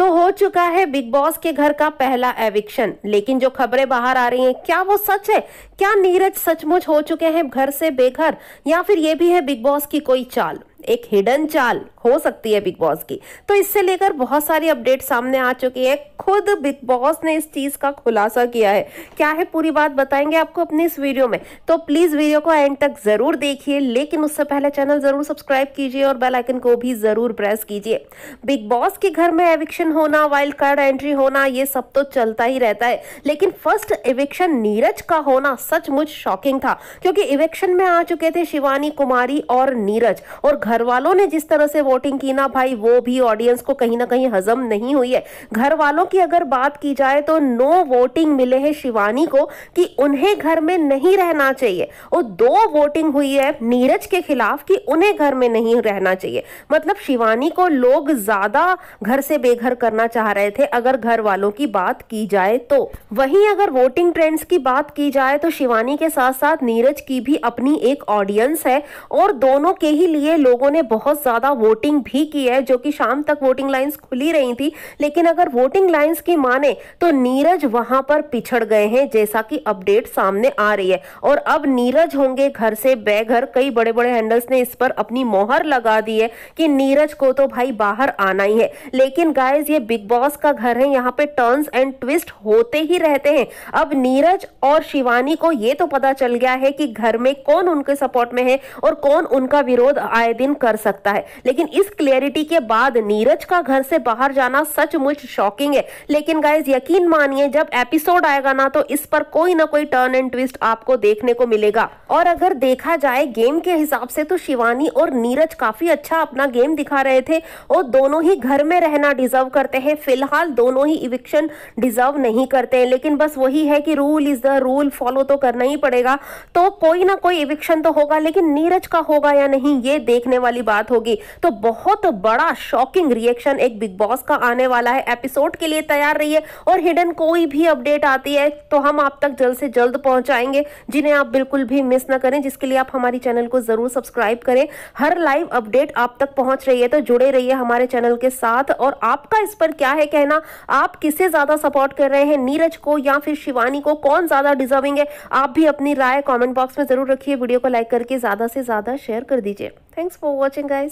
तो हो चुका है बिग बॉस के घर का पहला एविक्शन लेकिन जो खबरें बाहर आ रही हैं क्या वो सच है क्या नीरज सचमुच हो चुके हैं घर से बेघर या फिर ये भी है बिग बॉस की कोई चाल एक हिडन चाल हो सकती है बिग बॉस की तो इससे लेकर बहुत सारी अपडेट सामने आ चुकी है खुद बिग बॉस ने इस चीज़ का खुलासा किया है क्या है पूरी बात बताएंगे आपको अपनी इस वीडियो में तो प्लीज़ वीडियो को एंड तक ज़रूर देखिए लेकिन उससे पहले चैनल ज़रूर सब्सक्राइब कीजिए और बेल आइकन को भी ज़रूर प्रेस कीजिए बिग बॉस के घर में एविक्शन होना वाइल्ड कार्ड एंट्री होना ये सब तो चलता ही रहता है लेकिन फर्स्ट एविक्शन नीरज का होना सचमुच शॉकिंग था क्योंकि इवेक्शन में आ चुके थे शिवानी कुमारी और नीरज और घर वालों ने जिस तरह से वोटिंग की ना भाई वो भी ऑडियंस को कहीं ना कहीं हजम नहीं हुई है घर वालों की अगर बात की जाए तो नो वोटिंग मिले हैं शिवानी को कि उन्हें घर में नहीं रहना चाहिए और दो वोटिंग हुई है नीरज के खिलाफ कि उन्हें घर में नहीं रहना चाहिए मतलब शिवानी को लोग ज्यादा घर से बेघर करना चाह रहे थे अगर घर वालों की बात की जाए तो वहीं अगर वोटिंग ट्रेंड्स की बात की जाए तो शिवानी के साथ साथ नीरज की भी अपनी एक ऑडियंस है और दोनों के ही लिए लोगों ने बहुत ज्यादा वोट वोटिंग भी की है जो कि शाम तक वोटिंग लाइंस खुली रही थी लेकिन अगर वोटिंग लाइंस की माने तो नीरज वहां पर पिछड़ गए हैं जैसा कि अपडेट सामने आ रही है और अब नीरज होंगे घर से बेघर कई बड़े बड़े हैंडल्स ने इस पर अपनी मोहर लगा दी है कि नीरज को तो भाई बाहर आना ही है लेकिन गाइज ये बिग बॉस का घर है यहाँ पे टर्न्स एंड ट्विस्ट होते ही रहते हैं अब नीरज और शिवानी को ये तो पता चल गया है कि घर में कौन उनके सपोर्ट में है और कौन उनका विरोध आए दिन कर सकता है लेकिन इस क्लियरिटी के बाद नीरज का घर से बाहर जाना सचमुच शॉकिंग है लेकिन गाइज यकीन मानिए जब एपिसोड आएगा ना तो इस पर कोई ना कोई टर्न एंड ट्विस्ट आपको देखने को मिलेगा और अगर देखा जाए गेम के हिसाब से तो शिवानी और नीरज काफी अच्छा अपना गेम दिखा रहे थे और दोनों ही घर में रहना डिजर्व करते हैं फिलहाल दोनों ही इविक्शन डिजर्व नहीं करते हैं लेकिन बस वही है कि rule is the rule follow तो करना ही पड़ेगा तो कोई ना कोई इविक्शन तो होगा लेकिन नीरज का होगा या नहीं ये देखने वाली बात होगी तो बहुत बड़ा शॉकिंग रिएक्शन एक बिग बॉस का आने वाला है एपिसोड के लिए तैयार रहिए और हिडन कोई भी अपडेट आती है तो हम आप तक जल्द से जल्द पहुंचाएंगे जिन्हें आप बिल्कुल भी मिस ना करें जिसके लिए आप हमारी चैनल को ज़रूर सब्सक्राइब करें हर लाइव अपडेट आप तक पहुंच रही है तो जुड़े रहिए हमारे चैनल के साथ और आपका इस पर क्या है कहना आप किसे ज़्यादा सपोर्ट कर रहे हैं नीरज को या फिर शिवानी को कौन ज़्यादा डिजर्विंग है आप भी अपनी राय कॉमेंट बॉक्स में ज़रूर रखिए वीडियो को लाइक करके ज़्यादा से ज़्यादा शेयर कर दीजिए थैंक्स फॉर वॉचिंग गाइज